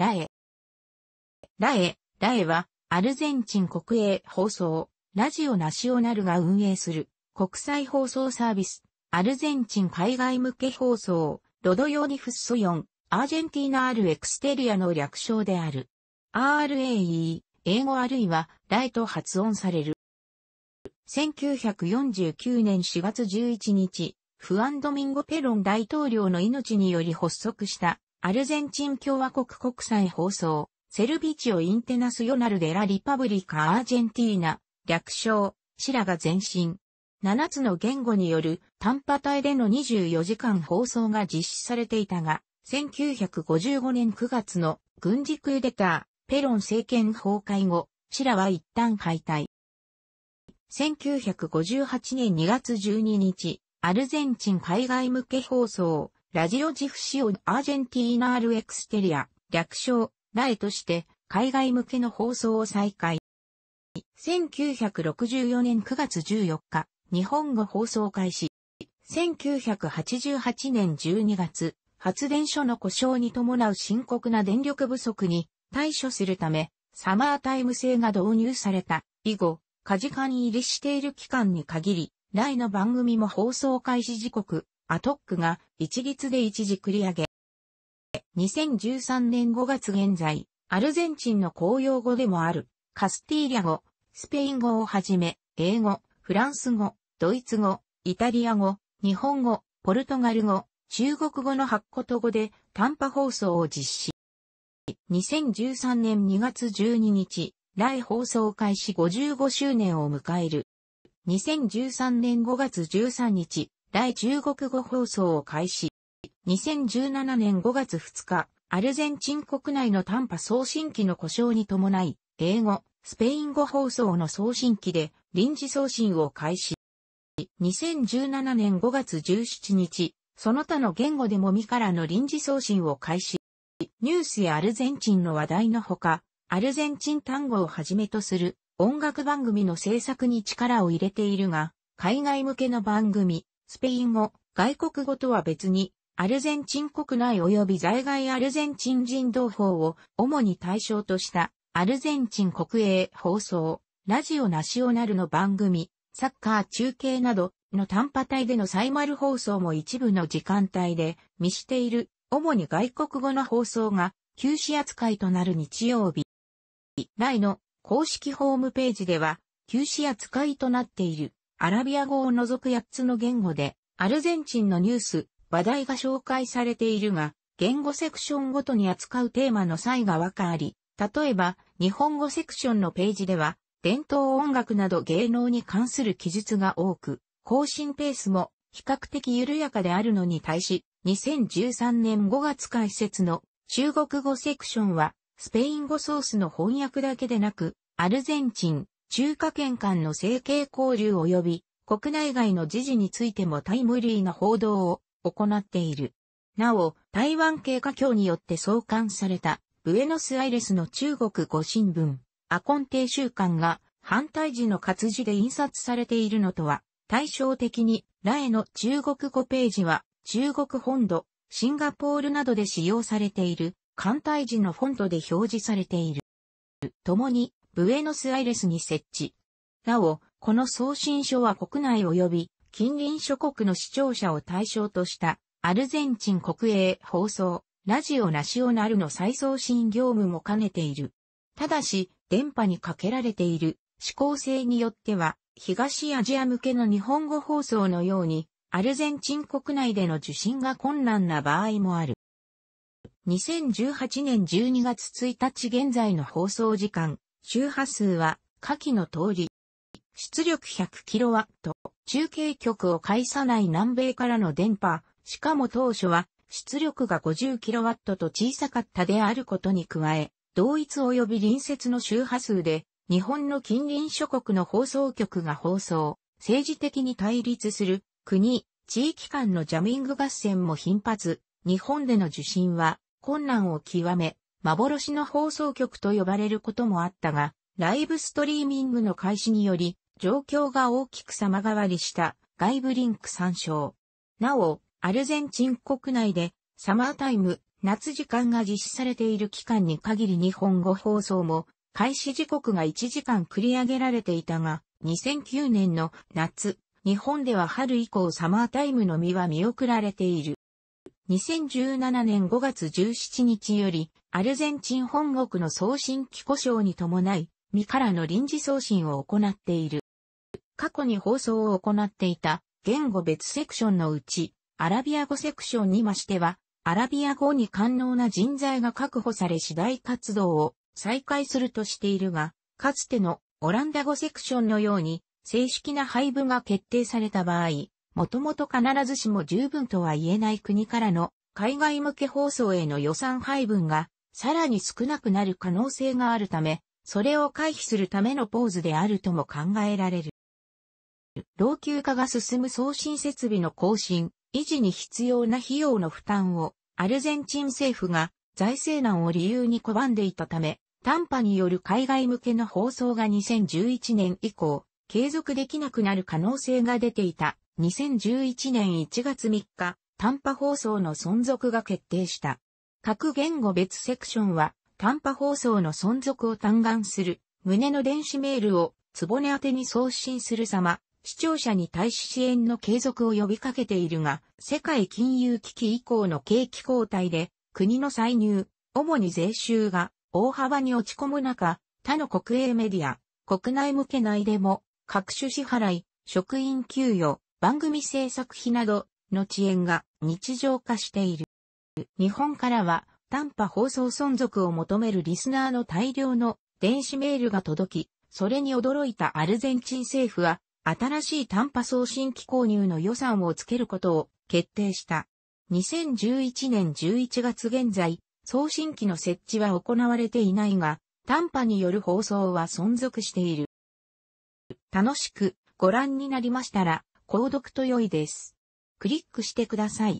ラエ。ラエ、ラエは、アルゼンチン国営放送、ラジオナショナルが運営する、国際放送サービス、アルゼンチン海外向け放送、ロドヨーニフスソヨン、アージェンティーナールエクステリアの略称である。RAE、英語あるいは、ラエと発音される。1949年4月11日、フアンドミンゴ・ペロン大統領の命により発足したアルゼンチン共和国国際放送、セルビチオ・インテナスヨナル・デラ・リパブリカ・アージェンティーナ、略称、シラが前進。7つの言語による短波帯での24時間放送が実施されていたが、1955年9月の軍事クーデター、ペロン政権崩壊後、シラは一旦解体。1958年2月12日、アルゼンチン海外向け放送、ラジオジフシオン・アージェンティーナール・エクステリア、略称、ラエとして、海外向けの放送を再開。1964年9月14日、日本語放送開始。1988年12月、発電所の故障に伴う深刻な電力不足に対処するため、サマータイム制が導入された。以後、カジカに入りしている期間に限り、来の番組も放送開始時刻、アトックが一律で一時繰り上げ。2013年5月現在、アルゼンチンの公用語でもある、カスティーリャ語、スペイン語をはじめ、英語、フランス語、ドイツ語、イタリア語、日本語、ポルトガル語、中国語の8言語で短波放送を実施。2013年2月12日、来放送開始55周年を迎える。2013年5月13日、第中国語放送を開始。2017年5月2日、アルゼンチン国内の短波送信機の故障に伴い、英語、スペイン語放送の送信機で臨時送信を開始。2017年5月17日、その他の言語でもみからの臨時送信を開始。ニュースやアルゼンチンの話題のほか、アルゼンチン単語をはじめとする音楽番組の制作に力を入れているが、海外向けの番組、スペイン語、外国語とは別に、アルゼンチン国内及び在外アルゼンチン人同胞を主に対象としたアルゼンチン国営放送、ラジオナショナルの番組、サッカー中継などの短波帯でのサイマル放送も一部の時間帯で見している、主に外国語の放送が休止扱いとなる日曜日。来の公式ホームページでは休止扱いとなっている。アラビア語を除く8つの言語で、アルゼンチンのニュース、話題が紹介されているが、言語セクションごとに扱うテーマの差異が分かり、例えば、日本語セクションのページでは、伝統音楽など芸能に関する記述が多く、更新ペースも比較的緩やかであるのに対し、2013年5月開設の中国語セクションは、スペイン語ソースの翻訳だけでなく、アルゼンチン、中華圏間の政経交流及び国内外の時事についてもタイムリーな報道を行っている。なお、台湾系華僑によって創刊された、ブエノスアイレスの中国語新聞、アコンテ週刊が反対時の活字で印刷されているのとは、対照的に、ラエの中国語ページは、中国本土、シンガポールなどで使用されている、簡体時のフォントで表示されている。ともに、ブエノスアイレスに設置。なお、この送信書は国内及び近隣諸国の視聴者を対象としたアルゼンチン国営放送、ラジオナショナルの再送信業務も兼ねている。ただし、電波にかけられている指向性によっては、東アジア向けの日本語放送のように、アルゼンチン国内での受信が困難な場合もある。2018年12月1日現在の放送時間、周波数は下記の通り。出力 100kW、中継局を介さない南米からの電波、しかも当初は出力が 50kW と小さかったであることに加え、同一及び隣接の周波数で、日本の近隣諸国の放送局が放送、政治的に対立する国、地域間のジャミング合戦も頻発、日本での受信は困難を極め、幻の放送局と呼ばれることもあったが、ライブストリーミングの開始により、状況が大きく様変わりした外部リンク参照。なお、アルゼンチン国内でサマータイム、夏時間が実施されている期間に限り日本語放送も開始時刻が1時間繰り上げられていたが、2009年の夏、日本では春以降サマータイムのみは見送られている。2017年5月17日より、アルゼンチン本国の送信機故障に伴い、身からの臨時送信を行っている。過去に放送を行っていた言語別セクションのうち、アラビア語セクションにましては、アラビア語に官能な人材が確保され次第活動を再開するとしているが、かつてのオランダ語セクションのように正式な配布が決定された場合、もともと必ずしも十分とは言えない国からの海外向け放送への予算配分がさらに少なくなる可能性があるため、それを回避するためのポーズであるとも考えられる。老朽化が進む送信設備の更新、維持に必要な費用の負担をアルゼンチン政府が財政難を理由に拒んでいたため、短波による海外向けの放送が2011年以降、継続できなくなる可能性が出ていた2011年1月3日、短波放送の存続が決定した。各言語別セクションは、短波放送の存続を嘆願する、胸の電子メールを、つぼね宛てに送信する様、視聴者に対し支援の継続を呼びかけているが、世界金融危機以降の景気後退で、国の歳入、主に税収が大幅に落ち込む中、他の国営メディア、国内向け内でも、各種支払い、職員給与、番組制作費などの遅延が日常化している。日本からは短波放送存続を求めるリスナーの大量の電子メールが届き、それに驚いたアルゼンチン政府は新しい短波送信機購入の予算をつけることを決定した。2011年11月現在、送信機の設置は行われていないが、短波による放送は存続している。楽しくご覧になりましたら、購読と良いです。クリックしてください。